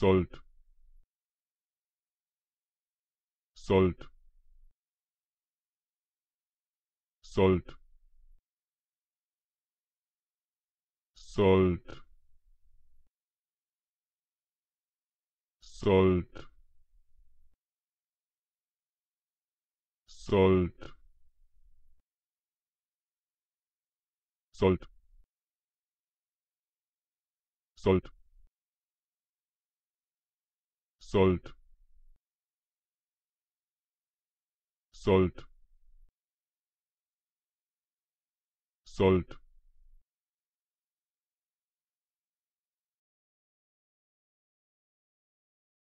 sold sold sold sold sold sold sold, sold. sollt sollt sollt